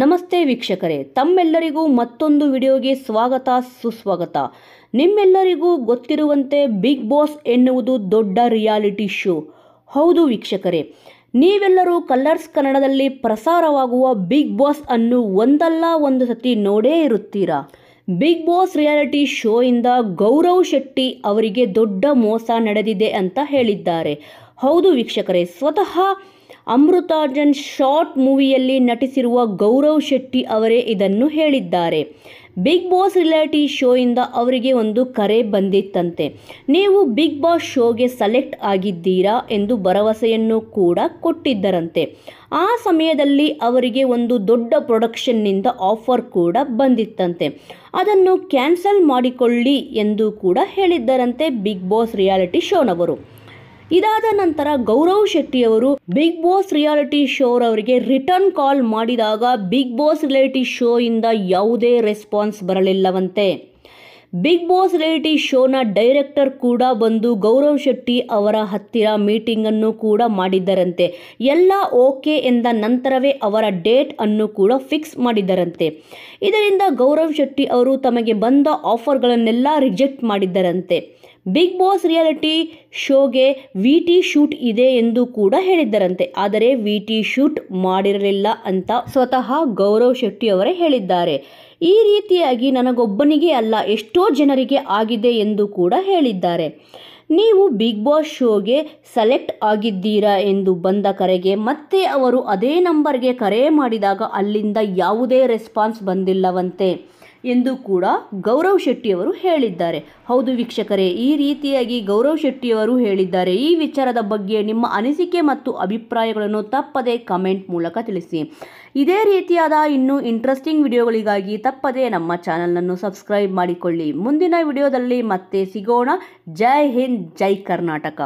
ನಮಸ್ತೆ ವೀಕ್ಷಕರೇ ತಮ್ಮೆಲ್ಲರಿಗೂ ಮತ್ತೊಂದು ವಿಡಿಯೋಗೆ ಸ್ವಾಗತ ಸುಸ್ವಾಗತ ನಿಮ್ಮೆಲ್ಲರಿಗೂ ಗೊತ್ತಿರುವಂತೆ ಬಿಗ್ ಬಾಸ್ ಎನ್ನುವುದು ದೊಡ್ಡ ರಿಯಾಲಿಟಿ ಶೋ ಹೌದು ವೀಕ್ಷಕರೇ ನೀವೆಲ್ಲರೂ ಕಲರ್ಸ್ ಕನ್ನಡದಲ್ಲಿ ಪ್ರಸಾರವಾಗುವ ಬಿಗ್ ಬಾಸ್ ಅನ್ನು ಒಂದಲ್ಲ ಒಂದು ಸತಿ ನೋಡೇ ಇರುತ್ತೀರಾ ಬಿಗ್ ಬಾಸ್ ರಿಯಾಲಿಟಿ ಶೋಯಿಂದ ಗೌರವ್ ಶೆಟ್ಟಿ ಅವರಿಗೆ ದೊಡ್ಡ ಮೋಸ ನಡೆದಿದೆ ಅಂತ ಹೇಳಿದ್ದಾರೆ ಹೌದು ವೀಕ್ಷಕರೇ ಸ್ವತಃ ಅಮೃತಾರ್ಜನ್ ಶಾರ್ಟ್ ಮೂವಿಯಲ್ಲಿ ನಟಿಸಿರುವ ಗೌರವ್ ಶೆಟ್ಟಿ ಅವರೇ ಇದನ್ನು ಹೇಳಿದ್ದಾರೆ ಬಿಗ್ ಬಾಸ್ ರಿಯಾಲಿಟಿ ಶೋಯಿಂದ ಅವರಿಗೆ ಒಂದು ಕರೆ ಬಂದಿತ್ತಂತೆ ನೀವು ಬಿಗ್ ಬಾಸ್ ಶೋಗೆ ಸೆಲೆಕ್ಟ್ ಆಗಿದ್ದೀರಾ ಎಂದು ಭರವಸೆಯನ್ನು ಕೂಡ ಕೊಟ್ಟಿದ್ದರಂತೆ ಆ ಸಮಯದಲ್ಲಿ ಅವರಿಗೆ ಒಂದು ದೊಡ್ಡ ಪ್ರೊಡಕ್ಷನ್ನಿಂದ ಆಫರ್ ಕೂಡ ಬಂದಿತ್ತಂತೆ ಅದನ್ನು ಕ್ಯಾನ್ಸಲ್ ಮಾಡಿಕೊಳ್ಳಿ ಎಂದು ಕೂಡ ಹೇಳಿದ್ದರಂತೆ ಬಿಗ್ ಬಾಸ್ ರಿಯಾಲಿಟಿ ಶೋನವರು ಇದಾದ ನಂತರ ಗೌರವ್ ಶೆಟ್ಟಿಯವರು ಬಿಗ್ ಬಾಸ್ ರಿಯಾಲಿಟಿ ಶೋ ಅವರಿಗೆ ರಿಟರ್ನ್ ಕಾಲ್ ಮಾಡಿದಾಗ ಬಿಗ್ ಬಾಸ್ ರಿಯಾಲಿಟಿ ಶೋ ಇಂದ ಯಾವುದೇ ರೆಸ್ಪಾನ್ಸ್ ಬರಲಿಲ್ಲವಂತೆ ಬಿಗ್ ಬಾಸ್ ರಿಯಾಲಿಟಿ ಶೋನ ಡೈರೆಕ್ಟರ್ ಕೂಡ ಬಂದು ಗೌರವ್ ಶೆಟ್ಟಿ ಅವರ ಹತ್ತಿರ ಮೀಟಿಂಗನ್ನು ಕೂಡ ಮಾಡಿದ್ದರಂತೆ ಎಲ್ಲ ಓಕೆ ಎಂದ ನಂತರವೇ ಅವರ ಡೇಟ್ ಅನ್ನು ಕೂಡ ಫಿಕ್ಸ್ ಮಾಡಿದ್ದರಂತೆ ಇದರಿಂದ ಗೌರವ್ ಶೆಟ್ಟಿ ಅವರು ತಮಗೆ ಬಂದ ಆಫರ್ಗಳನ್ನೆಲ್ಲ ರಿಜೆಕ್ಟ್ ಮಾಡಿದ್ದರಂತೆ ಬಿಗ್ ಬಾಸ್ ರಿಯಾಲಿಟಿ ಶೋಗೆ ವಿ ಟಿ ಶೂಟ್ ಇದೆ ಎಂದು ಕೂಡ ಹೇಳಿದ್ದರಂತೆ ಆದರೆ ವಿ ಟಿ ಶೂಟ್ ಮಾಡಿರಲಿಲ್ಲ ಅಂತ ಸ್ವತಃ ಗೌರವ್ ಶೆಟ್ಟಿ ಅವರೇ ಹೇಳಿದ್ದಾರೆ ಈ ರೀತಿಯಾಗಿ ನನಗೊಬ್ಬನಿಗೆ ಅಲ್ಲ ಎಷ್ಟೋ ಜನರಿಗೆ ಆಗಿದೆ ಎಂದು ಕೂಡ ಹೇಳಿದ್ದಾರೆ ನೀವು ಬಿಗ್ ಬಾಸ್ ಶೋಗೆ ಸೆಲೆಕ್ಟ್ ಆಗಿದ್ದೀರಾ ಎಂದು ಬಂದ ಕರೆಗೆ ಮತ್ತೆ ಅವರು ಅದೇ ನಂಬರ್ಗೆ ಕರೆ ಮಾಡಿದಾಗ ಅಲ್ಲಿಂದ ಯಾವುದೇ ರೆಸ್ಪಾನ್ಸ್ ಬಂದಿಲ್ಲವಂತೆ ಎಂದು ಕೂಡ ಗೌರವ್ ಶೆಟ್ಟಿಯವರು ಹೇಳಿದ್ದಾರೆ ಹೌದು ವೀಕ್ಷಕರೇ ಈ ರೀತಿಯಾಗಿ ಗೌರವ್ ಶೆಟ್ಟಿಯವರು ಹೇಳಿದ್ದಾರೆ ಈ ವಿಚಾರದ ಬಗ್ಗೆ ನಿಮ್ಮ ಅನಿಸಿಕೆ ಮತ್ತು ಅಭಿಪ್ರಾಯಗಳನ್ನು ತಪ್ಪದೇ ಕಮೆಂಟ್ ಮೂಲಕ ತಿಳಿಸಿ ಇದೇ ರೀತಿಯಾದ ಇನ್ನೂ ಇಂಟ್ರೆಸ್ಟಿಂಗ್ ವಿಡಿಯೋಗಳಿಗಾಗಿ ತಪ್ಪದೇ ನಮ್ಮ ಚಾನಲನ್ನು ಸಬ್ಸ್ಕ್ರೈಬ್ ಮಾಡಿಕೊಳ್ಳಿ ಮುಂದಿನ ವಿಡಿಯೋದಲ್ಲಿ ಮತ್ತೆ ಸಿಗೋಣ ಜೈ ಹಿಂದ್ ಜೈ ಕರ್ನಾಟಕ